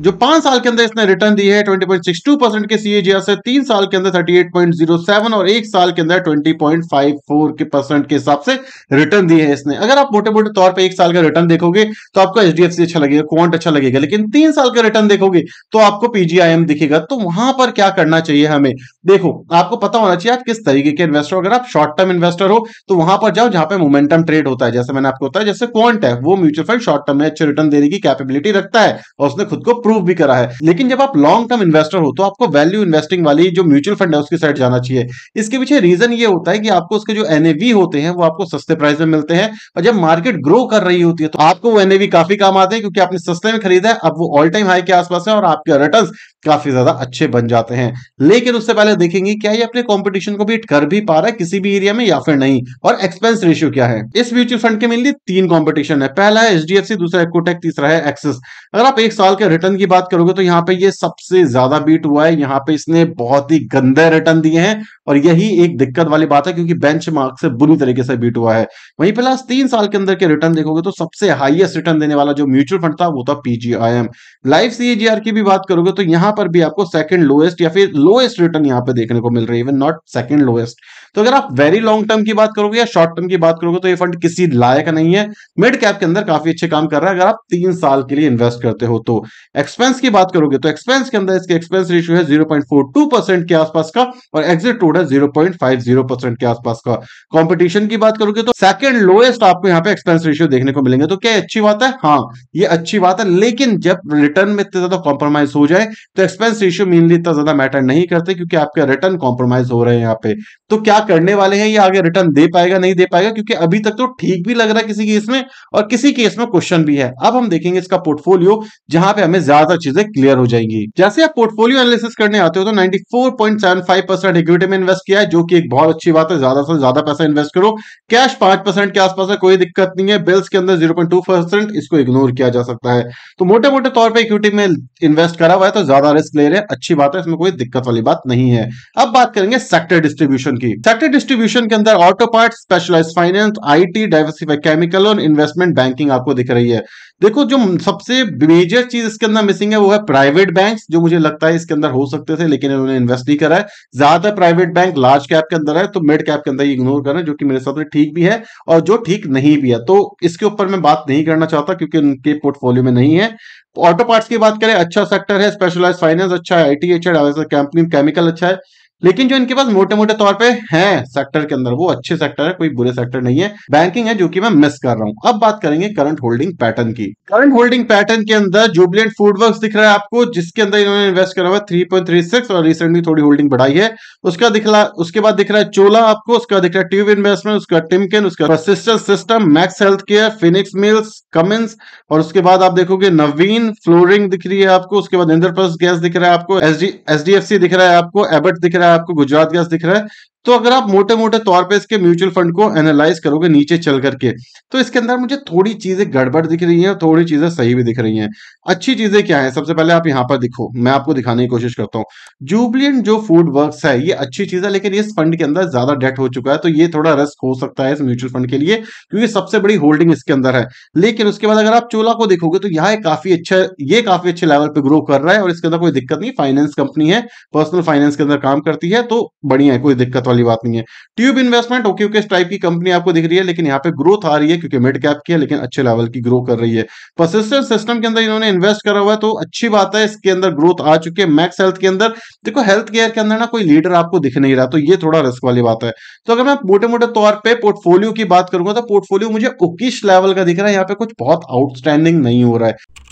जो पांच साल के अंदर इसने रिटर्न दी है 20.62 परसेंट के सीएजीआर से तीन साल के अंदर 38.07 और एक साल के अंदर 20.54 के परसेंट के हिसाब से रिटर्न दिए है इसने अगर आप मोटे मोटे तौर पर एक साल का रिटर्न देखोगे तो आपको एच अच्छा लगेगा क्वांट अच्छा लगेगा लेकिन तीन साल का रिटर्न देखोगे तो आपको पीजीआईएम दिखेगा तो वहां पर क्या करना चाहिए हमें देखो आपको पता होना चाहिए आप किस तरीके के इन्वेस्टर अगर आप शॉर्ट टर्म इन्वेस्टर हो तो वहां पर जाओ जहां पर मोमेंटम ट्रेड होता है जैसे मैंने आपको बताया जैसे क्वांट है वो म्यूचुअल फंड शॉर्ट टर्म में अच्छे रिटर्न देने की कैपेबिलिटी रखता है और उसने खुद को प्रूव भी करा है लेकिन जब आप लॉन्ग टर्म इन्वेस्टर हो तो आपको वैल्यू इन्वेस्टिंग वाली जो म्यूचुअल फंड है उसकी साइड जाना चाहिए इसके पीछे रीजन ये होता है कि आपको उसके जो एनएवी होते हैं वो आपको सस्ते प्राइस में मिलते हैं और जब मार्केट ग्रो कर रही होती है तो आपको वो एनएवी काफी काम आते हैं क्योंकि आपने सस्ते में खरीदा है अब वो ऑल टाइम हाई के आसपास है और आपके रिटर्न काफी ज्यादा अच्छे बन जाते हैं लेकिन उससे पहले देखेंगे क्या ये अपने कॉम्पिटिशन को बीट कर भी पा रहा है किसी भी एरिया में या फिर नहीं और एक्सपेंस रेशियो क्या है इस म्यूचुअल फंड के मेनली तीन कॉम्पिटिशन है पहला है एच दूसरा तीसरा है एक्सिस अगर आप एक साल के रिटर्न रिटर्न की बात करोगे तो यहाँ पे ये सबसे ज्यादा बीट हुआ है यहाँ पे इसने बहुत ही गंदे रिटर्न दिए हैं और यही एक दिक्कत वाली बात है क्योंकि बेंच मार्क से बुरी तरीके से बीट हुआ है वहीं पे लास्ट तीन साल के अंदर के रिटर्न देखोगे तो सबसे हाईएस्ट रिटर्न देने वाला जो म्यूचुअल फंड था वो था पीजीआईएम लाइफ सीएजीआर की भी बात करोगे तो यहाँ पर भी आपको सेकंड लोएस्ट या फिर लोएस्ट रिटर्न यहाँ पे देखने को मिल रही है इवन नॉट सेकंड लोएस्ट तो अगर आप वेरी लॉन्ग टर्म की बात करोगे या शॉर्ट टर्म की बात करोगे तो ये फंड किसी लायक नहीं है मिड कैप के अंदर काफी अच्छे काम कर रहा है अगर आप तीन साल के लिए इन्वेस्ट करते हो तो एक्सपेंस की बात करोगे तो एक्सपेंस के अंदर इसके एक्सपेंस रेशियो है 0.42 परसेंट के आसपास का और एग्जिट टोड है 0.50 परसेंट के आसपास का कंपटीशन की बात करोगे तो सेकंड लोएस्ट आपको यहाँ पे एक्सपेंस रेशियो देखने को मिलेंगे तो क्या अच्छी बात है हाँ ये अच्छी बात है लेकिन जब रिटर्न में इतना ज्यादा कॉम्प्रोमाइज हो जाए तो एक्सपेंस रेशियो मेनली इतना ज्यादा मैटर नहीं करते क्योंकि आपके रिटर्न कॉम्प्रोमाइज हो रहे हैं यहाँ पे तो क्या करने वाले हैं ये आगे रिटर्न दे पाएगा नहीं दे पाएगा क्योंकि अभी तक तो ठीक भी लग रहा है किसी केस में और किसी केस में क्वेश्चन भी है अब हम देखेंगे इसका पोर्टफोलियो जहां पे हमें ज्यादातर चीजें क्लियर हो जाएंगी जैसे आप पोर्टफोलियो एनालिसिस करने आते हो तो 94.75 परसेंट इक्विटी में इन्वेस्ट किया है जो कि एक बहुत अच्छी बात है ज्यादा से ज्यादा पैसा इन्वेस्ट करो कैश पांच के आसपास है कोई दिक्कत नहीं है बिल्स के अंदर जीरो इसको इग्नोर किया जा सकता है तो मोटे मोटे तौर पर इक्विटी में इन्वेस्ट करा हुआ है तो ज्यादा रिस्क ले रहे हैं अच्छी बात है इसमें कोई दिक्कत वाली बात नहीं है अब बात करेंगे सेक्टर डिस्ट्रीब्यूशन की सेक्टर डिस्ट्रीब्यूशन के अंदर auto part specialise finance IT diversified chemical और इन्वेस्टमेंट बैंकिंग आपको दिख रही है देखो जो सबसे मेजर चीज इसके अंदर मिसिंग है वो है प्राइवेट बैंक जो मुझे लगता है इसके अंदर हो सकते थे लेकिन इन्होंने इन्वेस्ट नहीं करा है ज्यादातर प्राइवेट बैंक लार्ज कैप के अंदर है तो मिड कैप के अंदर इग्नोर कर रहे हैं जो कि मेरे हिसाब से ठीक भी है और जो ठीक नहीं भी है तो इसके ऊपर मैं बात नहीं करना चाहता क्योंकि उनके पोर्टफोलियो में नहीं है ऑटो पार्ट्स की बात करें अच्छा सेक्टर है स्पेशलाइज फाइनेंस अच्छा है आई टी अच्छा है कंपनी केमिकल अच्छा है लेकिन जो इनके पास मोटे मोटे तौर पे है सेक्टर के अंदर वो अच्छे सेक्टर है कोई बुरे सेक्टर नहीं है बैंकिंग है जो कि मैं मिस कर रहा हूं अब बात करेंगे करंट होल्डिंग पैटर्न की करंट होल्डिंग पैटर्न के अंदर जुबलेंट फूड वर्क दिख रहा है आपको जिसके अंदर इन्होंने इन्वेस्ट करा हुआ थ्री पॉइंट थ्री सिक्स और रिसेंटली थोड़ी होल्डिंग बढ़ाई है उसका दिखला उसके बाद दिख रहा है चोला आपको उसका दिख रहा है ट्यूब इन्वेस्टमेंट उसका टिमकिन उसका sister system Max health care Phoenix Mills Cummins और उसके बाद आप देखोगे नवीन फ्लोरिंग दिख रही है आपको उसके बाद इंद्रप्रस गैस दिख रहा है आपको एस डी दिख रहा है आपको एबट दिख रहा है आपको गुजरात गैस दिख रहा है तो अगर आप मोटे मोटे तौर पे इसके म्यूचुअल फंड को एनालाइज करोगे नीचे चल करके तो इसके अंदर मुझे थोड़ी चीजें गड़बड़ दिख रही हैं थोड़ी चीजें सही भी दिख रही हैं अच्छी चीजें क्या है सबसे पहले आप यहां पर दिखो मैं आपको दिखाने की कोशिश करता हूं जूबलियन जो फूड वर्क है ये अच्छी चीज है लेकिन इस फंड के अंदर ज्यादा डेट हो चुका है तो ये थोड़ा रिस्क हो सकता है इस म्यूचुअल फंड के लिए क्योंकि सबसे बड़ी होल्डिंग इसके अंदर है लेकिन उसके बाद अगर आप चोला को देखोगे तो यहाँ काफी अच्छा ये काफी अच्छे लेवल पर ग्रो कर रहा है और इसके अंदर कोई दिक्कत नहीं फाइनेंस कंपनी है पर्सनल फाइनेंस के अंदर काम करती है तो बढ़िया है कोई दिक्कत वाली बात नहीं है ट्यूब इन्वेस्टमेंट ओके ओके इस टाइप की कंपनी आपको दिख रही है लेकिन यहाँ पे ग्रोथ आ रही है क्योंकि मिड कैप की है लेकिन अच्छे लेवल की ग्रो कर रही है परसिस्टेंट सिस्टम के अंदर इन्होंने इन्वेस्ट करा हुआ है तो अच्छी बात है इसके अंदर ग्रोथ आ चुकी है मैक्स हेल्थ के अंदर देखो हेल्थ केयर के अंदर ना कोई लीडर आपको दिख नहीं रहा तो ये थोड़ा रिस्क वाली बात है तो अगर मैं मोटे मोटे तौर पर पोर्टफोलियो की बात करूंगा तो पोर्टफोलियो मुझे ओकिश लेवल का दिख रहा है यहाँ पे कुछ बहुत आउटस्टैंडिंग नहीं हो रहा है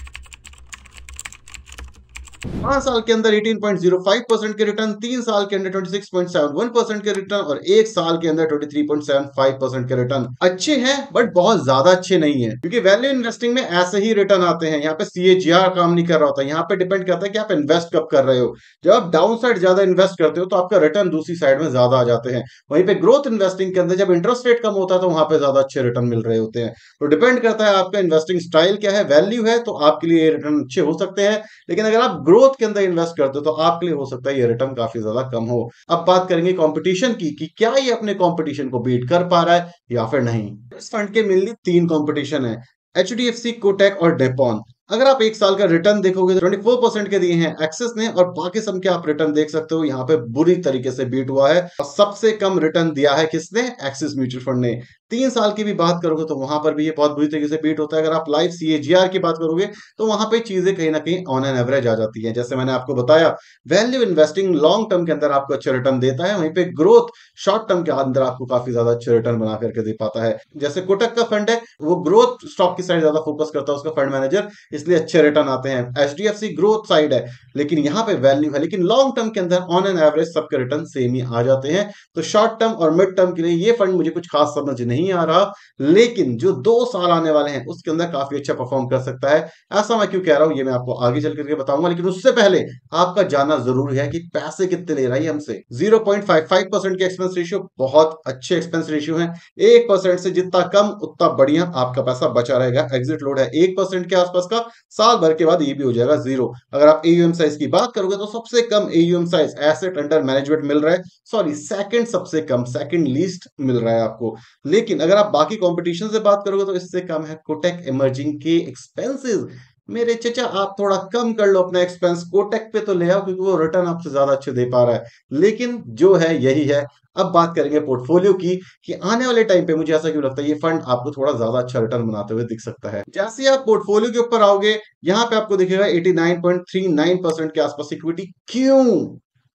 पांच साल के अंदर 18.05 परसेंट के रिटर्न तीन साल के अंदर 26.71 परसेंट के रिटर्न और एक साल के अंदर 23.75 परसेंट के रिटर्न अच्छे हैं बट बहुत ज्यादा अच्छे नहीं है क्योंकि वैल्यू इन्वेस्टिंग में ऐसे ही रिटर्न आते हैं यहाँ पे सीएजीआर काम नहीं कर रहा होता यहाँ पे डिपेंड करता है कि आप इन्वेस्ट कब कर रहे हो जब आप डाउन साइड ज्यादा इन्वेस्ट करते हो तो आपका रिटर्न दूसरी साइड में ज्यादा आ जाते हैं वहीं पे ग्रोथ इन्वेस्टिंग के अंदर जब इंटरेस्ट रेट कम होता है तो वहां पे ज्यादा अच्छे रिटर्न मिल रहे होते हैं तो डिपेंड करता है आपका इन्वेस्टिंग स्टाइल क्या है वैल्यू है तो आपके लिए रिटर्न अच्छे हो सकते हैं लेकिन अगर आप ग्रोथ के अंदर इन्वेस्ट करते हो तो आपके लिए हो सकता है ये रिटर्न काफी ज्यादा कम हो अब बात करेंगे कॉम्पिटिशन की कि क्या ये अपने कॉम्पिटिशन को बीट कर पा रहा है या फिर नहीं इस फंड के मेनली तीन कॉम्पिटिशन है H D F C Kotak और डेपॉन अगर आप एक साल का रिटर्न देखोगे तो 24 परसेंट के दिए हैं एक्सेस ने और बाकी सम के आप रिटर्न देख सकते हो यहाँ पे बुरी तरीके से बीट हुआ है और सबसे कम रिटर्न दिया है किसने एक्सिस म्यूचुअल फंड ने तीन साल की भी बात करोगे तो वहां पर भी ये बहुत बुरी तरीके से बीट होता है अगर आप लाइफ सी की बात करोगे तो वहां पे चीजें कहीं ना कहीं ऑन एन एवरेज आ जाती है जैसे मैंने आपको बताया वैल्यू इन्वेस्टिंग लॉन्ग टर्म के अंदर आपको अच्छा रिटर्न देता है वहीं पे ग्रोथ शॉर्ट टर्म के अंदर आपको काफी ज्यादा अच्छा रिटर्न बना करके दे पाता है जैसे कोटक का फंड है वो ग्रोथ स्टॉक की साइड ज्यादा फोकस करता है उसका फंड मैनेजर इसलिए अच्छे रिटर्न आते हैं एच ग्रोथ साइड है लेकिन यहाँ पे वैल्यू है लेकिन लॉन्ग टर्म के अंदर ऑन एन एवरेज सबके रिटर्न सेम ही आ जाते हैं तो शॉर्ट टर्म और मिड टर्म के लिए ये फंड मुझे कुछ खास समझ नहीं नहीं आ रहा लेकिन जो दो साल आने वाले हैं उसके अंदर काफी अच्छा परफॉर्म कर सकता है ऐसा मैं क्यों कह रहा हूं ये मैं आपको आगे चल करके बताऊंगा लेकिन उससे पहले आपका जानना जरूरी है कि पैसे कितने ले रहा है हमसे जीरो पॉइंट के एक्सपेंस रेशियो बहुत अच्छे एक्सपेंस रेशियो है एक से जितना कम उतना बढ़िया आपका पैसा बचा रहेगा एग्जिट लोड है एक के आसपास का साल भर के बाद ये भी हो जाएगा जीरो अगर आप एयूएम साइज की बात करोगे तो सबसे कम AUM size asset under management मिल रहा है सॉरी सेकंड सबसे कम सेकंड लीस्ट मिल रहा है आपको लेकिन लेकिन अगर आप बाकी कॉम्पिटिशन से बात करोगे तो इससे कम है कोटेक इमर्जिंग के एक्सपेंसिस मेरे चचा आप थोड़ा कम कर लो अपना एक्सपेंस कोटेक पे तो ले आओ क्योंकि वो रिटर्न आपसे ज्यादा अच्छे दे पा रहा है लेकिन जो है यही है अब बात करेंगे पोर्टफोलियो की कि आने वाले टाइम पे मुझे ऐसा क्यों लगता है ये फंड आपको थोड़ा ज्यादा अच्छा रिटर्न बनाते हुए दिख सकता है जैसे आप पोर्टफोलियो के ऊपर आओगे यहाँ पे आपको दिखेगा एटी के आसपास इक्विटी क्यों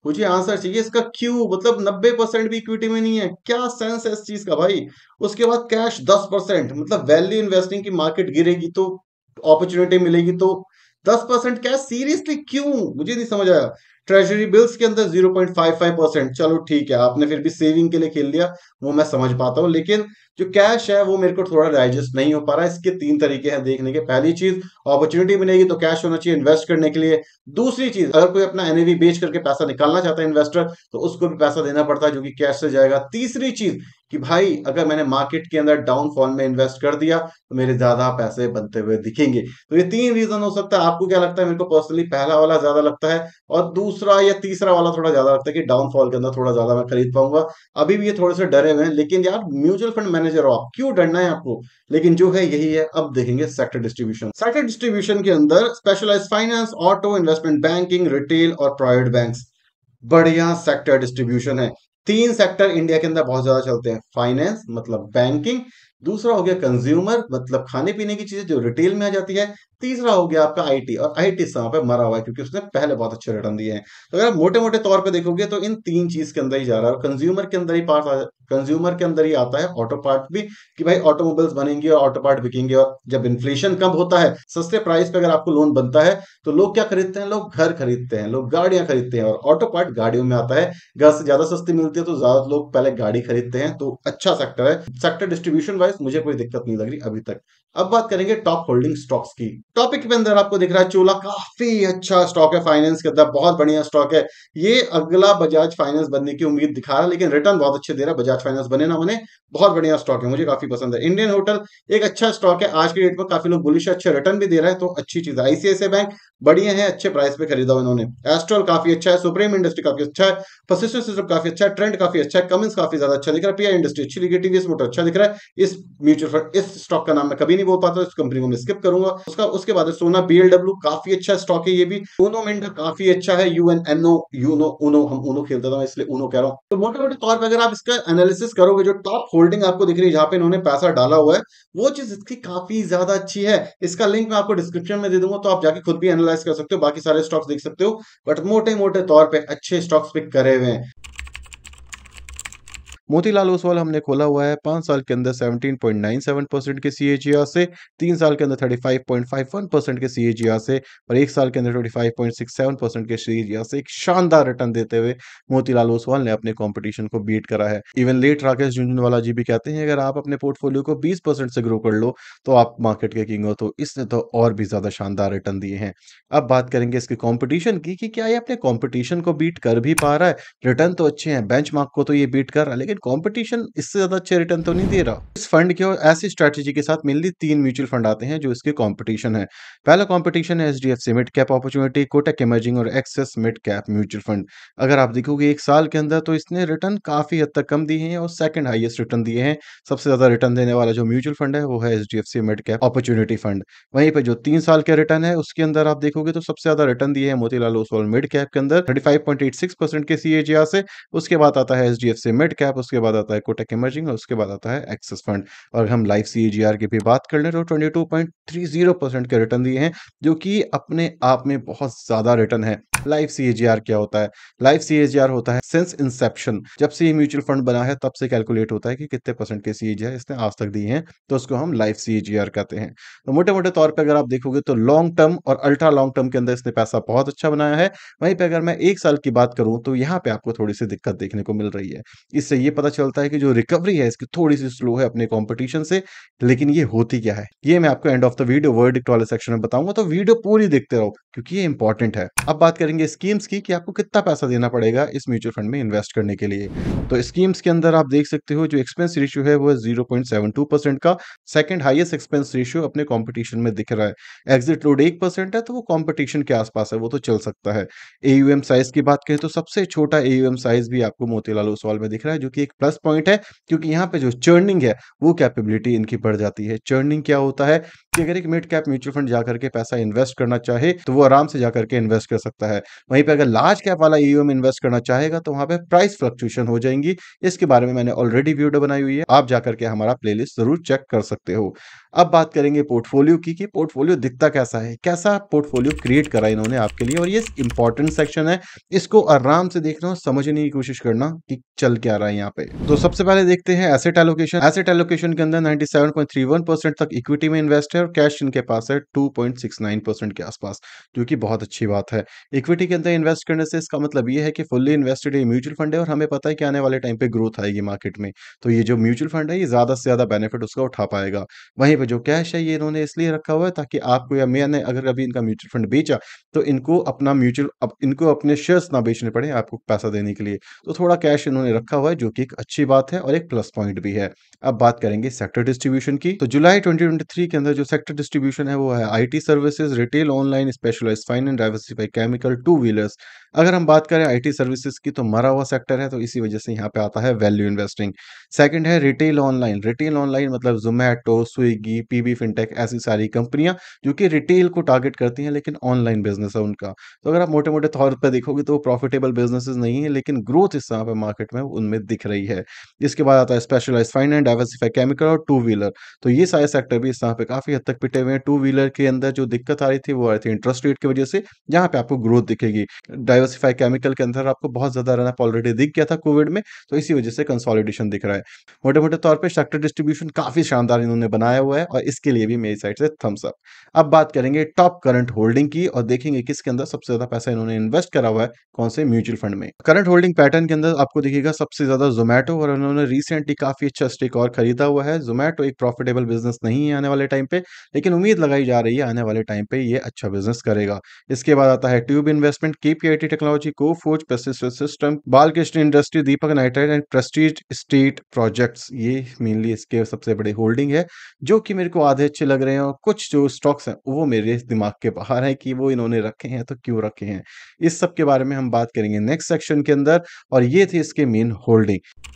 मुझे आंसर चाहिए इसका क्यू मतलब नब्बे परसेंट भी इक्विटी में नहीं है क्या सेंस है इस चीज का भाई उसके बाद कैश दस परसेंट मतलब वैल्यू इन्वेस्टिंग की मार्केट गिरेगी तो अपॉर्चुनिटी मिलेगी तो दस परसेंट कैश सीरियसली क्यों मुझे नहीं समझ आया ट्रेजरी बिल्स के अंदर 0.55 परसेंट चलो ठीक है आपने फिर भी सेविंग के लिए खेल लिया वो मैं समझ पाता हूँ लेकिन जो कैश है वो मेरे को थोड़ा डाइजेस्ट नहीं हो पा रहा है इसके तीन तरीके हैं देखने के पहली चीज अपॉर्चुनिटी मिलेगी तो कैश होना चाहिए इन्वेस्ट करने के लिए दूसरी चीज अगर कोई अपना एनएवी बेच करके पैसा निकालना चाहता है इन्वेस्टर तो उसको भी पैसा देना पड़ता है जो कि कैश से जाएगा तीसरी चीज कि भाई अगर मैंने मार्केट के अंदर फॉर्म में इन्वेस्ट कर दिया तो मेरे ज्यादा पैसे बनते हुए दिखेंगे तो ये तीन रीजन हो सकता है आपको क्या लगता है मेरे को पर्सनली पहला वाला ज्यादा लगता है और दूसरा दूसरा या तीसरा वाला थोड़ा ज्यादा लगता है कि डाउनफॉल के अंदर थोड़ा ज्यादा मैं खरीद पाऊंगा अभी भी ये थोड़े से डरे हुए हैं लेकिन यार म्यूचुअल फंड मैनेजर हो आप क्यों डरना है आपको लेकिन जो है यही है अब देखेंगे सेक्टर डिस्ट्रीब्यूशन सेक्टर डिस्ट्रीब्यूशन के अंदर specialize finance auto investment banking retail और प्राइवेट बैंक बढ़िया सेक्टर डिस्ट्रीब्यूशन है तीन सेक्टर इंडिया के अंदर बहुत ज्यादा चलते हैं फाइनेंस मतलब बैंकिंग दूसरा हो गया कंज्यूमर मतलब खाने पीने की चीजें जो रिटेल में आ जाती है तीसरा हो गया आपका आईटी और आईटी टी पे मरा हुआ है क्योंकि उसने पहले बहुत अच्छे रिटर्न दिए हैं तो अगर आप मोटे मोटे तौर पे देखोगे तो इन तीन चीज के अंदर ही जा रहा है और कंज्यूमर के अंदर ही पार्ट कंज्यूमर के अंदर ही आता है ऑटो पार्ट भी कि भाई ऑटोमोबाइल्स बनेंगे और ऑटो पार्ट बिकेंगे और जब इन्फ्लेशन कम होता है सस्ते प्राइस पे अगर आपको लोन बनता है तो लोग क्या खरीदते हैं लोग घर खरीदते हैं लोग गाड़ियां खरीदते हैं और ऑटो पार्ट गाड़ियों में आता है घर से ज्यादा सस्ती मिलती है तो ज्यादा लोग पहले गाड़ी खरीदते हैं तो अच्छा सेक्टर है सेक्टर डिस्ट्रीब्यूशन वाइज पास मुझे कोई दिक्कत नहीं लग रही अभी तक अब बात करेंगे टॉप होल्डिंग स्टॉक्स की टॉपिक के अंदर आपको दिख रहा है चोला काफी अच्छा स्टॉक है फाइनेंस के अंदर बहुत बढ़िया स्टॉक है ये अगला बजाज फाइनेंस बनने की उम्मीद दिखा रहा है लेकिन रिटर्न बहुत अच्छे दे रहा है बजाज फाइनेंस बने ना बने बहुत बढ़िया स्टॉक है मुझे काफी पसंद है इंडियन होटल एक अच्छा स्टॉक है आज के डेट में काफी लोग बुलिश अच्छे रिटर्न भी दे रहा है तो अच्छी चीज है आईसीआईसीआई बैंक बढ़िया है अच्छे प्राइस पे खरीदा उन्होंने एस्ट्रॉल काफी अच्छा है सुप्रीम इंडस्ट्री काफी अच्छा है पसिस्टर काफी अच्छा है ट्रेंड काफी अच्छा है कमिंस काफी ज्यादा अच्छा दिख रहा है पीआई इंडस्ट्री अच्छी दिख रही टीवीएस मोटर अच्छा दिख रहा है इस म्यूचुअल फंड इस स्टॉक का नाम मैं कभी नहीं बोल पाता इस कंपनी को मैं स्किप करूंगा उसका उसके बाद सोना पीएलडब्ल्यू काफी अच्छा स्टॉक है ये भी दोनों में काफी अच्छा है U N N O Uno Uno हम उनो खेलता था इसलिए उनो कह रहा हूँ तो मोटा मोटे तौर पर अगर आप इसका एनालिसिस करोगे जो टॉप होल्डिंग आपको दिख रही है जहां पे इन्होंने पैसा डाला हुआ है वो चीज इसकी काफी ज्यादा अच्छी है इसका लिंक मैं आपको डिस्क्रिप्शन में दे दूंगा तो आप जाके खुद भी एनालाइज कर सकते हो बाकी सारे स्टॉक्स देख सकते हो बट मोटे मोटे तौर पर अच्छे स्टॉक्स पिक करे हुए हैं मोतीलाल ओसवाल हमने खोला हुआ है पांच साल के अंदर 17.97 परसेंट के सी से तीन साल के अंदर 35.51 परसेंट के सी से और एक साल के अंदर 25.67 परसेंट के सी से एक शानदार रिटर्न देते हुए मोतीलाल ओसवाल ने अपने कॉम्पिटिशन को बीट करा है इवन लेट राकेश झुंझुनवाला जी भी कहते हैं अगर आप अपने पोर्टफोलियो को बीस से ग्रो कर लो तो आप मार्केट के किंग हो तो इसने तो और भी ज्यादा शानदार रिटर्न दिए हैं अब बात करेंगे इसके कॉम्पिटिशन की कि क्या ये अपने कॉम्पिटिशन को बीट कर भी पा रहा है रिटर्न तो अच्छे हैं बेंच को तो ये बीट कर रहा है लेकिन लेकिन कंपटीशन इससे ज्यादा अच्छे रिटर्न तो नहीं दे रहा इस फंड के और ऐसी स्ट्रेटेजी के साथ मेनली तीन म्यूचुअल फंड आते हैं जो इसके कॉम्पिटिशन है पहला कॉम्पिटिशन है H D F C mid cap opportunity Kotak emerging और Axis mid cap mutual fund अगर आप देखोगे एक साल के अंदर तो इसने रिटर्न काफी हद तक कम दिए हैं और सेकंड हाइएस्ट रिटर्न दिए हैं सबसे ज्यादा रिटर्न देने वाला जो म्यूचुअल फंड है वो है H D F C mid cap opportunity fund वहीं पर जो तीन साल का रिटर्न है उसके अंदर आप देखोगे तो सबसे ज्यादा रिटर्न दिए हैं मोतीलाल ओसवाल मिड कैप के अंदर thirty five point eight six percent के सी से उसके बाद आता है H D F C mid cap उसके बाद आता है कोटेक इमर्जिंग और उसके बाद आता है एक्सेस फंड और हम लाइफ सी की भी बात कर लें तो twenty two point three zero percent के रिटर्न दिए हैं जो कि अपने आप में बहुत ज़्यादा रिटर्न है लाइफ सी क्या होता है लाइफ सी होता है सिंस इंसेप्शन जब से ये म्यूचुअल फंड बना है तब से कैलकुलेट होता है कि कितने परसेंट के सी इसने आज तक दी हैं तो उसको हम लाइफ सी कहते हैं तो मोटे मोटे तौर पर अगर आप देखोगे तो लॉन्ग टर्म और अल्ट्रा लॉन्ग टर्म के अंदर इसने पैसा बहुत अच्छा बनाया है वहीं पर अगर मैं एक साल की बात करूं तो यहाँ पे आपको थोड़ी सी दिक्कत देखने को मिल रही है इससे ये पता चलता है कि जो रिकवरी है इसकी थोड़ी सी स्लो है अपने कॉम्पिटिशन से लेकिन ये होती क्या है ये मैं आपको end of the video word वाले सेक्शन में बताऊंगा तो वीडियो पूरी देखते रहो क्योंकि ये इंपॉर्टेंट है अब बात करेंगे स्कीम्स की कि आपको कितना पैसा देना पड़ेगा इस म्यूचुअल फंड में इन्वेस्ट करने के लिए तो स्कीम्स के अंदर आप देख सकते हो जो एक्सपेंस रेशियो है वो है जीरो का सेकंड हाईएस्ट एक्सपेंस रेशियो अपने कंपटीशन में दिख रहा है एग्जिट लोड एक परसेंट है तो वो कंपटीशन के आसपास है वो तो चल सकता है एयूएम साइज की बात करें तो सबसे छोटा एयूएम साइज भी आपको मोतीलाल ओसवाल में दिख रहा है जो कि एक प्लस पॉइंट है क्योंकि यहाँ पे जो चर्निंग है वो कैपेबिलिटी इनकी बढ़ जाती है चर्निंग क्या होता है कि अगर एक मिड कैप म्यूचुअल फंड जाकर के पैसा इन्वेस्ट करना चाहे तो वो आराम से जाकर के इन्वेस्ट कर सकता है वहीं पर अगर लार्ज कैप वाला ई में इन्वेस्ट करना चाहेगा तो वहाँ पर प्राइस फ्लक्चुएशन हो जाएंगी इसके बारे में मैंने ऑलरेडी वीडियो बनाई हुई है आप जाकर के हमारा प्ले जरूर चेक कर सकते हो अब बात करेंगे पोर्टफोलियो की कि पोर्टफोलियो दिखता कैसा है कैसा पोर्टफोलियो क्रिएट करा इन्होंने आपके लिए और ये इंपॉर्टेंट सेक्शन है इसको आराम से देखना और समझने की कोशिश करना कि चल क्या रहा है यहाँ पे तो सबसे पहले देखते हैं एसेट एलोकेशन एसेट एलोकेशन के अंदर 97.31 परसेंट तक इक्विटी में इन्वेस्ट है और कैश इनके पास है 2.69 परसेंट के आसपास जो कि बहुत अच्छी बात है इक्विटी के अंदर इन्वेस्ट करने से इसका मतलब ये है कि फुल्ली इन्वेस्टेड ये म्यूचुअल फंड है और हमें पता है कि आने वाले टाइम पे ग्रोथ आएगी मार्केट में तो ये जो म्यूचुअल फंड है ये ज्यादा से ज्यादा बेनिफिट उसका उठा पाएगा वहीं पर जो कैश है ये इन्होंने इसलिए रखा हुआ है ताकि आपको या मैंने अगर कभी इनका म्यूचुअल फंड बेचा तो इनको अपना म्यूचुअल इनको अपने शेयर्स ना बेचने पड़े आपको पैसा देने के लिए तो थोड़ा कैश इन्होंने रखा हुआ है जो कि एक अच्छी बात है और एक प्लस पॉइंट भी है अब बात करेंगे सेक्टर डिस्ट्रीब्यूशन की तो जुलाई 2023 के अंदर जो सेक्टर डिस्ट्रीब्यूशन है वो है IT services retail online specialise fine and diversified chemical two wheelers अगर हम बात करें आईटी सर्विसेज की तो मरा हुआ सेक्टर है तो इसी वजह से यहाँ पे आता है वैल्यू इन्वेस्टिंग सेकंड है रिटेल ऑनलाइन रिटेल ऑनलाइन मतलब जोमेटो स्विगी पीबी फिनटेक ऐसी सारी कंपनियां जो कि रिटेल को टारगेट करती हैं लेकिन ऑनलाइन बिजनेस है उनका तो अगर आप मोटे मोटे तौर पर देखोगे तो प्रॉफिटेबल बिजनेस नहीं है लेकिन ग्रोथ इस समय पर मार्केट में उनमें दिख रही है इसके बाद आता है स्पेशलाइज फाइनेंस डाइवर्सिफाई केमिकल और टू व्हीलर तो ये सारे सेक्टर भी इस समय पर काफी हद तक पिटे हुए हैं टू व्हीलर के अंदर जो दिक्कत आ रही थी वो आ रही थी इंटरेस्ट रेट की वजह से जहाँ पे आपको ग्रोथ दिखेगी डाइवर्सिफाई केमिकल के अंदर आपको बहुत ज्यादा रन ऑलरेडी दिख गया था कोविड में तो इसी वजह से कंसोलिडेशन दिख रहा है मोटे मोटे तौर पर सेक्टर डिस्ट्रीब्यूशन काफी शानदार इन्होंने बनाया हुआ है और इसके लिए भी मेरी साइड से थम्स अप अब बात करेंगे टॉप करंट होल्डिंग की और देखेंगे किसके अंदर सबसे ज्यादा पैसा इन्होंने इन्वेस्ट करा हुआ है कौन से म्यूचुअल फंड में करंट होल्डिंग पैटर्न के अंदर आपको देखिएगा सबसे ज्यादा जोमेटो और उन्होंने रिसेंटली काफी अच्छा स्टेक और खरीदा हुआ है जोमेटो एक प्रॉफिटेबल बिजनेस नहीं है आने वाले टाइम पे लेकिन उम्मीद लगाई जा रही है आने वाले टाइम पे ये अच्छा बिजनेस करेगा इसके बाद आता है tube investment KPIT technology Coforge Persistent system Balkrishna industry Deepak nitride and prestige estate projects ये मेनली इसके सबसे बड़े होल्डिंग है जो कि मेरे को आधे अच्छे लग रहे हैं और कुछ जो स्टॉक्स हैं वो मेरे दिमाग के बाहर हैं कि वो इन्होंने रखे हैं तो क्यों रखे हैं इस सब के बारे में हम बात करेंगे नेक्स्ट सेक्शन के अंदर और ये थे इसके मेन होल्डिंग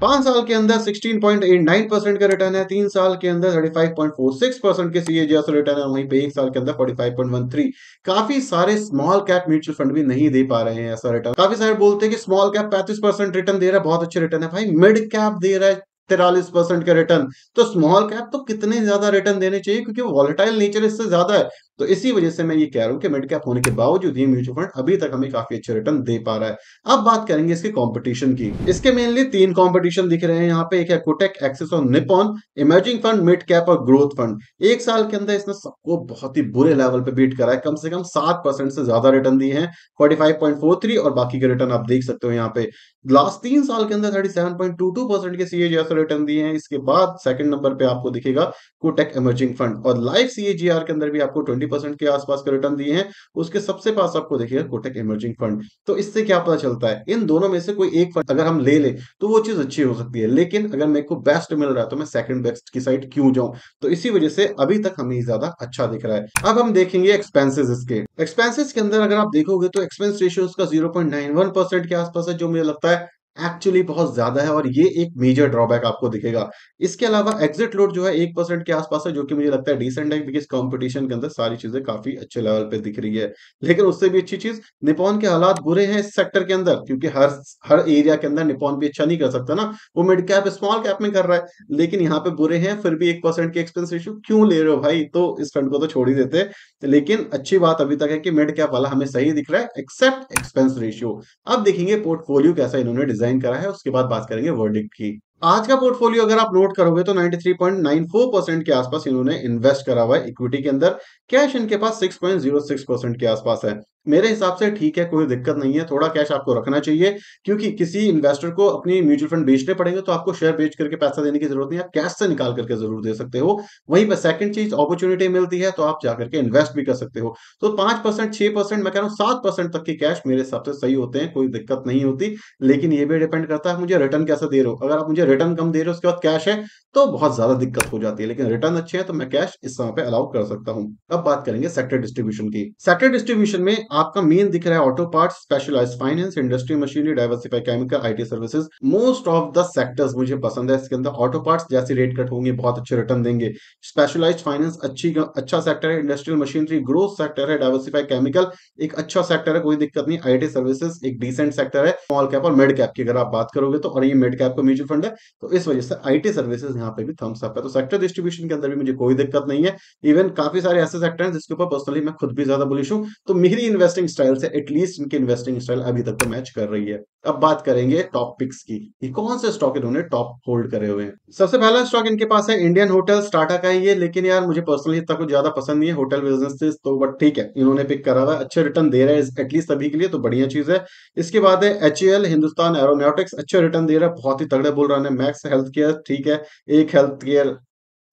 पांच साल के अंदर 16.89 परसेंट का रिटर्न है तीन साल के अंदर 35.46 परसेंट के सी एजीआर रिटर्न है वहीं पे एक साल के अंदर 45.13 काफी सारे स्मॉल कैप म्यूचुअल फंड भी नहीं दे पा रहे हैं ऐसा रिटर्न काफी सारे बोलते हैं कि स्मॉल कैप पैंतीस परसेंट रिटर्न दे रहा है बहुत अच्छे रिटर्न है भाई मिड कैप दे रहा है तिरालीस परसेंट का रिटर्न तो स्मॉल कैप तो कितने ज्यादा रिटर्न देने चाहिए क्योंकि वॉलेटाइल नेचर इससे ज्यादा है तो इसी वजह से मैं ये कह रहा हूं कि मिड कैप होने के बावजूद ये म्यूचुअल फंड अभी तक हमें काफी अच्छे रिटर्न दे पा रहा है अब बात करेंगे इसके कंपटीशन की इसके मेनली तीन कंपटीशन दिख रहे हैं यहाँ पे एक है कोटेक एक्सेस और Nippon emerging fund mid cap और ग्रोथ फंड एक साल के अंदर इसने सबको बहुत ही बुरे लेवल पे बीट करा है कम से कम सात परसेंट से ज्यादा रिटर्न दिए हैं फोर्टी और बाकी के रिटर्न आप देख सकते हो यहाँ पे लास्ट तीन साल के अंदर thirty seven point two two percent के सी रिटर्न दिए हैं इसके बाद सेकंड नंबर पे आपको दिखेगा कोटेक इमर्जिंग फंड और लाइफ सी के अंदर भी आपको ट्वेंटी ट्वेंटी परसेंट के आसपास के रिटर्न दिए हैं उसके सबसे पास आपको देखिएगा कोटेक इमर्जिंग फंड तो इससे क्या पता चलता है इन दोनों में से कोई एक फंड अगर हम ले लें तो वो चीज अच्छी हो सकती है लेकिन अगर मेरे को बेस्ट मिल रहा है तो मैं सेकंड बेस्ट की साइड क्यों जाऊं तो इसी वजह से अभी तक हमें ज्यादा अच्छा दिख रहा है अब हम देखेंगे एक्सपेंसिस इसके एक्सपेंसिस के अंदर अगर आप देखोगे तो एक्सपेंस रेशियो उसका जीरो के आसपास है जो मुझे लगता है एक्चुअली बहुत ज्यादा है और ये एक मेजर ड्रॉबैक आपको दिखेगा इसके अलावा एग्जिट लोड जो है एक परसेंट के आसपास है जो कि मुझे लगता है डिसेंट है बिकॉज कंपटीशन के अंदर सारी चीजें काफी अच्छे लेवल पे दिख रही है लेकिन उससे भी अच्छी चीज निपॉन के हालात बुरे हैं इस सेक्टर के अंदर क्योंकि हर हर एरिया के अंदर निपोन भी अच्छा नहीं कर सकता ना वो मिड कैप स्मॉल कैप में कर रहा है लेकिन यहाँ पे बुरे हैं फिर भी एक परसेंट के एक्सपेंस रेशियो क्यों ले रहे हो भाई तो इस फंड को तो छोड़ ही देते लेकिन अच्छी बात अभी तक है कि मिड कैप वाला हमें सही दिख रहा है एक्सेप्ट एक्सपेंस रेशियो अब देखेंगे पोर्टफोलियो कैसा इन्होंने डिजाइन रिजाइन करा है उसके बाद बात करेंगे वर्डिक की आज का पोर्टफोलियो अगर आप नोट करोगे तो 93.94 परसेंट के आसपास इन्होंने इन्वेस्ट करा हुआ है इक्विटी के अंदर कैश इनके पास 6.06 परसेंट के आसपास है मेरे हिसाब से ठीक है कोई दिक्कत नहीं है थोड़ा कैश आपको रखना चाहिए क्योंकि किसी इन्वेस्टर को अपनी म्यूचुअल फंड बेचने पड़ेंगे तो आपको शेयर बेच करके पैसा देने की जरूरत नहीं है कैश से निकाल करके जरूर दे सकते हो वहीं पर सेकंड चीज अपॉर्चुनिटी मिलती है तो आप जाकर के इन्वेस्ट भी कर सकते हो तो पांच परसेंट छह परसेंट मैं कह रहा हूँ सात परसेंट तक के कैश मेरे हिसाब से सही होते हैं कोई दिक्कत नहीं होती लेकिन ये भी डिपेंड करता है मुझे रिटर्न कैसा दे रहे हो अगर आप मुझे रिटर्न कम दे रहे हो उसके बाद कैश है तो बहुत ज्यादा दिक्कत हो जाती है लेकिन रिटर्न अच्छे हैं तो मैं कैश इस समय पर अलाउ कर सकता हूँ अब बात करेंगे सेक्टर डिस्ट्रीब्यूशन की सेक्टर डिस्ट्रीब्यूशन में आपका मेन दिख रहा है auto part specialise finance industry machinery diversify chemical IT services most of the sectors मुझे पसंद है इसके अंदर ऑटो पार्ट जैसे रेट कट होंगे बहुत अच्छे रिटर्न देंगे स्पेशलाइज फाइनेंस अच्छी अच्छा सेक्टर है इंडस्ट्रियल मशीनरी ग्रोथ सेक्टर है डाइवर्सिफाई केमिकल एक अच्छा सेक्टर है कोई दिक्कत नहीं आईटी सर्विसेज एक डिसेंट सेक्टर है स्मॉल कैप और मिड कैप की अगर आप बात करोगे तो और ये मिड कैप का म्यूचुअल फंड है तो इस वजह से आईटी सर्विसेज यहाँ पे भी थम्स अप है तो सेक्टर डिस्ट्रीब्यूशन के अंदर भी मुझे कोई दिक्कत नहीं है इवन काफी सारे ऐसे सेक्टर हैं जिसके ऊपर पर्सनली मैं खुद भी ज्यादा बुलिश हूँ तो मेरी इन्वेस्टिंग स्टाइल से एटलीस्ट इनकी इन्वेस्टिंग स्टाइल अभी तक तो मैच कर रही है अब बात करेंगे टॉप पिक्स की ये कौन से स्टॉक इन्होंने टॉप होल्ड करे हुए हैं सबसे पहला स्टॉक इनके पास है इंडियन होटल टाटा का ही है लेकिन यार मुझे पर्सनली इतना कुछ ज्यादा पसंद नहीं है होटल बिजनेस तो बट ठीक है इन्होंने पिक करा हुआ अच्छे रिटर्न दे रहे हैं एटलीस्ट अभी के लिए तो बढ़िया चीज है इसके बाद है एच हिंदुस्तान एरोनोटिक्स अच्छे रिटर्न दे रहा है बहुत ही तगड़े बोल रहा है मैक्स हेल्थ केयर ठीक है एक हेल्थ केयर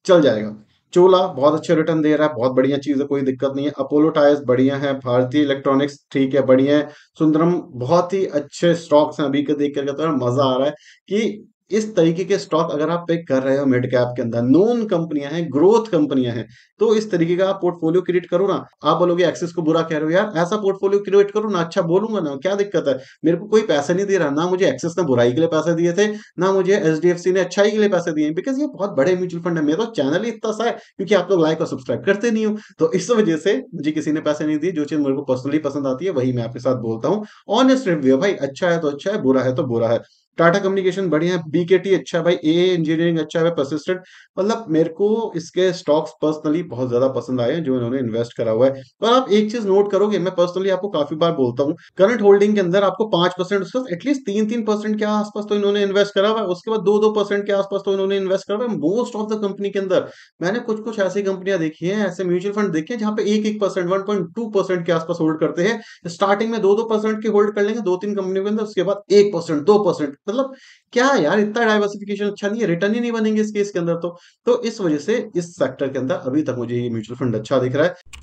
चल जाएगा चोला बहुत अच्छे रिटर्न दे रहा है बहुत बढ़िया चीज है कोई दिक्कत नहीं है अपोलो टायर्स बढ़िया है भारतीय इलेक्ट्रॉनिक्स ठीक है बढ़िया है सुंदरम बहुत ही अच्छे स्टॉक्स हैं अभी के देख करके तो मजा आ रहा है कि इस तरीके के स्टॉक अगर आप पिक कर रहे हो मिड कैप के अंदर नोन कंपनियां हैं ग्रोथ कंपनियां हैं तो इस तरीके का आप पोर्टफोलियो क्रिएट करो ना आप बोलोगे एक्सिस को बुरा कह रहे हो यार ऐसा पोर्टफोलियो क्रिएट करो ना अच्छा बोलूंगा ना क्या दिक्कत है मेरे को कोई पैसा नहीं दे रहा ना मुझे एक्सिस ने बुराई के लिए पैसे दिए थे ना मुझे एच ने अच्छाई के लिए पैसे दिए बिकॉज ये बहुत बड़े म्यूचुअल फंड है मेरा चैनल तो ही इतना सा है क्योंकि आप लोग लाइक और सब्सक्राइब करते नहीं हो तो इस वजह से मुझे किसी ने पैसे नहीं दिए जो चीज मेरे को पर्सनली पसंद आती है वही मैं आपके साथ बोलता हूँ ऑनेस्ट रिव्यू भाई अच्छा है तो अच्छा है बुरा है तो बुरा है टाटा कम्युनिकेशन बढ़िया है बीकेटी अच्छा है भाई ए इंजीनियरिंग अच्छा है परसिस्टेंट मतलब मेरे को इसके स्टॉक्स पर्सनली बहुत ज्यादा पसंद आए हैं जो इन्होंने इन्वेस्ट करा हुआ है और आप एक चीज नोट करोगे मैं पर्सनली आपको काफी बार बोलता हूँ करंट होल्डिंग के अंदर आपको पांच परसेंट उसका एटलीस्ट तीन तीन परसेंट के आसपास तो इन्होंने इन्वेस्ट करा हुआ है उसके बाद दो दो परसेंट के आसपास तो इन्होंने इन्वेस्ट करा हुआ है मोस्ट ऑफ द कंपनी के अंदर मैंने कुछ कुछ ऐसी कंपनियां देखी है ऐसे म्यूचुअल फंड देखे जहां पे एक एक percent one point two percent के आसपास होल्ड करते हैं स्टार्टिंग में दो दो परसेंट के होल्ड कर लेंगे दो तीन कंपनियों के अंदर उसके बाद एक परसेंट दो परसेंट मतलब क्या है यार इतना डाइवर्सिफिकेशन अच्छा नहीं है रिटर्न ही नहीं बनेंगे इस केस के अंदर तो तो इस वजह से इस सेक्टर के अंदर अभी तक मुझे ये म्यूचुअल फंड अच्छा दिख रहा है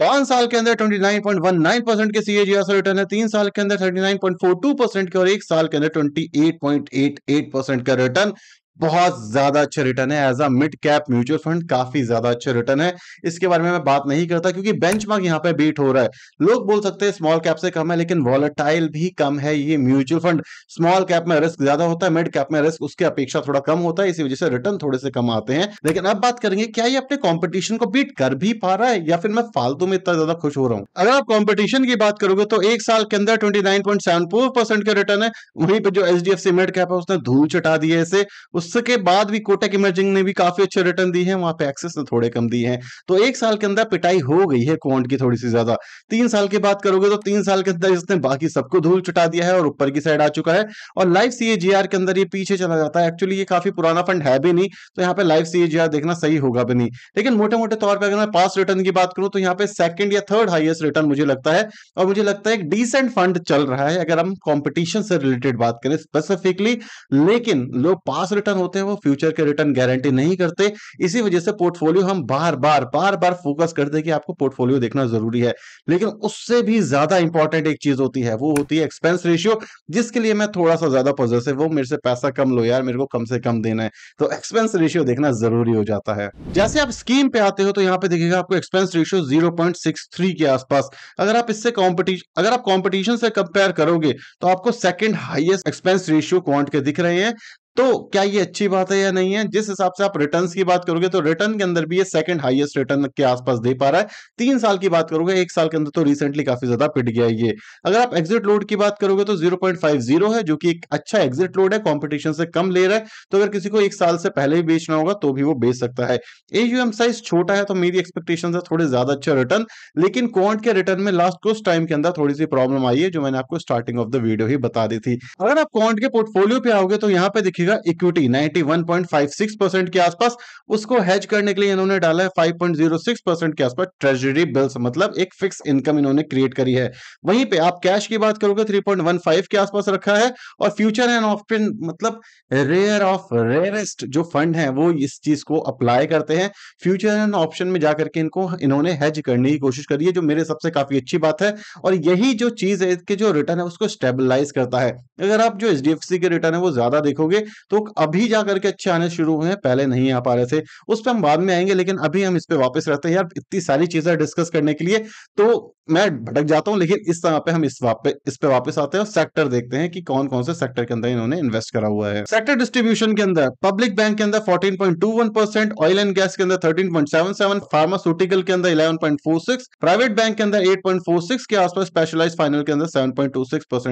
पांच साल के अंदर 29.19 परसेंट के सीएजीआर से रिटर्न है तीन साल के अंदर 39.42 परसेंट के और एक साल के अंदर 28.88 परसेंट का रिटर्न बहुत ज्यादा अच्छा रिटर्न है as a mid cap mutual fund काफी ज्यादा अच्छा रिटर्न है इसके बारे में मैं बात नहीं करता क्योंकि बेंच मार्क यहाँ पे बीट हो रहा है लोग बोल सकते हैं स्मॉल कैप से कम है लेकिन वॉलेटाइल भी कम है ये म्यूचुअल फंड स्मॉल कैप में रिस्क ज्यादा होता है मिड कैप में रिस्क उसकी अपेक्षा थोड़ा कम होता है इसी वजह से रिटर्न थोड़े से कम आते हैं लेकिन अब बात करेंगे क्या ये अपने कॉम्पिटिशन को बीट कर भी पा रहा है या फिर मैं फालतू में इतना ज्यादा खुश हो रहा हूँ अगर आप कॉम्पिटिशन की बात करोगे तो एक साल के अंदर ट्वेंटी के रिटर्न है वहीं पर जो H D F C mid cap है उसने धूल चटा दी है इसे उसके बाद भी कोटक इमर्जिंग ने भी काफी अच्छे रिटर्न दिए हैं वहां पे एक्सेस ने तो थोड़े कम दिए हैं तो एक साल के अंदर पिटाई हो गई है क्वांट की थोड़ी सी ज्यादा तीन साल की बात करोगे तो तीन साल के अंदर इसने बाकी सबको धूल चुटा दिया है और ऊपर की साइड आ चुका है और लाइव सी के अंदर ये पीछे चला जाता है एक्चुअली ये काफी पुराना फंड है भी नहीं तो यहाँ पे लाइव सी देखना सही होगा भी नहीं लेकिन मोटे मोटे तौर पर अगर मैं पास रिटर्न की बात करूँ तो यहाँ पे सेकंड या थर्ड हाइएस्ट रिटर्न मुझे लगता है और मुझे लगता है एक डिसेंट फंड चल रहा है अगर हम कॉम्पिटिशन से रिलेटेड बात करें स्पेसिफिकली लेकिन लोग पास रिटर्न रिटर्न होते हैं वो फ्यूचर के रिटर्न गारंटी नहीं करते इसी वजह से पोर्टफोलियो हम बार बार बार बार फोकस करते हैं कि आपको पोर्टफोलियो देखना जरूरी है लेकिन उससे भी ज्यादा इंपॉर्टेंट एक चीज होती है वो होती है एक्सपेंस रेशियो जिसके लिए मैं थोड़ा सा ज्यादा पॉजिटिव वो मेरे से पैसा कम लो यार मेरे को कम से कम देना है तो एक्सपेंस रेशियो देखना जरूरी हो जाता है जैसे आप स्कीम पे आते हो तो यहाँ पे देखिएगा आपको एक्सपेंस रेशियो जीरो के आसपास अगर आप इससे कॉम्पिटिशन अगर आप कॉम्पिटिशन से कंपेयर करोगे तो आपको second highest expense ratio quant के दिख रहे हैं तो क्या ये अच्छी बात है या नहीं है जिस हिसाब से आप रिटर्न्स की बात करोगे तो रिटर्न के अंदर भी ये सेकंड हाईएस्ट रिटर्न के आसपास दे पा रहा है तीन साल की बात करोगे एक साल के अंदर तो रिसेंटली काफी ज्यादा पिट गया ये अगर आप एग्जिट लोड की बात करोगे तो जीरो है जो कि एक अच्छा एग्जिट लोड है कॉम्पिटिशन से कम ले रहा है तो अगर किसी को एक साल से पहले ही बेचना होगा तो भी वो बेच सकता है एयूएम साइज छोटा है तो मेरी एक्सपेक्टेशन है थोड़े ज्यादा अच्छा रिटर्न लेकिन क्वांट के रिटर्न में लास्ट कुछ टाइम के अंदर थोड़ी सी प्रॉब्लम आई है जो मैंने आपको स्टार्टिंग ऑफ द वीडियो ही बता दी थी अगर आप क्वांट के पोर्टफोलियो पे आओगे तो यहाँ पे देखिए देखिएगा इक्विटी 91.56 परसेंट के आसपास उसको हैज करने के लिए इन्होंने डाला है 5.06 परसेंट के आसपास ट्रेजरी बिल्स मतलब एक फिक्स इनकम इन्होंने क्रिएट करी है वहीं पे आप कैश की बात करोगे 3.15 के आसपास रखा है और फ्यूचर एंड ऑप्शन मतलब रेयर ऑफ रेयरेस्ट जो फंड है वो इस चीज को अप्लाई करते हैं फ्यूचर एंड ऑप्शन में जाकर के इनको इन्होंने हैज करने की कोशिश करी है जो मेरे सबसे काफी अच्छी बात है और यही जो चीज है इसके जो रिटर्न है उसको स्टेबलाइज करता है अगर आप जो एच के रिटर्न है वो ज्यादा देखोगे तो अभी जा करके अच्छे आने शुरू हुए हैं पहले नहीं आ पा रहे थे उस पर हम बाद में आएंगे लेकिन अभी हम इस पर वापस रहते हैं यार इतनी सारी चीजें डिस्कस करने के लिए तो मैं भटक जाता हूं लेकिन इस समय पे हम इस वापे, इस पे वापस आते हैं और सेक्टर देखते हैं कि कौन कौन से सेक्टर के अंदर इन्होंने इन्वेस्ट करा हुआ है सेक्टर डिस्ट्रीब्यूशन के अंदर पब्लिक बैंक के अंदर 14.21 परसेंट ऑयल एंड गैस के अंदर 13.77 फार्मास्यूटिकल के अंदर 11.46 प्राइवेट बैंक के अंदर 8.46 के आसपास स्पेशलाइज फाइनल के अंदर सेवन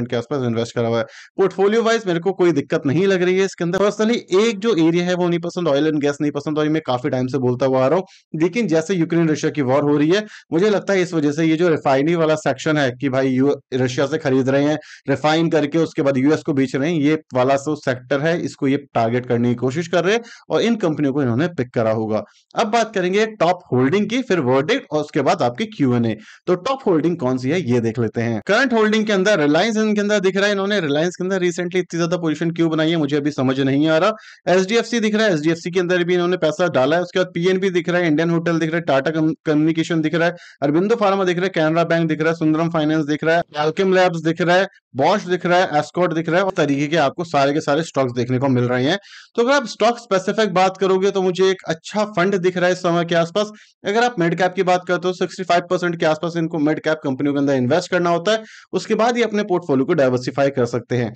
के आसपास इन्वेस्ट करा हुआ है पोर्टफोलियो वाइज मेरे को कोई दिक्कत नहीं लग रही है के अंदर पर्सनली एक जो एरिया है वो नहीं पसंद ऑयल एंड गैस नहीं पसंद और मैं काफी टाइम से बोलता हुआ आ रहा हूँ लेकिन जैसे यूक्रेन रशिया की वॉर हो रही है मुझे लगता है इस वजह से ये जो रिफाइनरी वाला सेक्शन है कि भाई यू रशिया से खरीद रहे हैं रिफाइन करके उसके बाद यूएस को बेच रहे हैं ये वाला जो सेक्टर है इसको ये टारगेट करने की कोशिश कर रहे हैं और इन कंपनियों को इन्होंने पिक करा होगा अब बात करेंगे टॉप होल्डिंग की फिर वर्डिक्ट और उसके बाद आपके क्यू एन ए तो टॉप होल्डिंग कौन सी है ये देख लेते हैं करंट होल्डिंग के अंदर रिलायंस इनके अंदर दिख रहा है इन्होंने रिलायंस के अंदर रिसेंटली इतनी ज्यादा पोजिशन क्यों बनाई है मुझे अभी समझ नहीं आ रहा एचडीएफसी दिख रहा है एचडीएफसी के अंदर भी इन्होंने पैसा डाला है उसके बाद पीएनबी दिख रहा है इंडियन होटल दिख रहा है टाटा कम्युनिकेशन दिख रहा है अरबिंदो फार्मा दिख रहा है कैनरा बैंक दिख रहा है सुंदरम फाइनेंस दिख रहा है एल्किम लैब्स दिख रहा है बॉश दिख रहा है एस्कॉट दिख रहा है और तरीके के आपको सारे के सारे स्टॉक्स देखने को मिल रहे हैं तो अगर आप स्टॉक स्पेसिफिक बात करोगे तो मुझे एक अच्छा फंड दिख रहा है इस समय के आसपास अगर आप मिड कैप की बात करते हो सिक्सटी फाइव परसेंट के आसपास इनको मिड कैप कंपनियों के अंदर इन्वेस्ट करना होता है उसके बाद ही अपने पोर्टफोलियो को डाइवर्सिफाई कर सकते हैं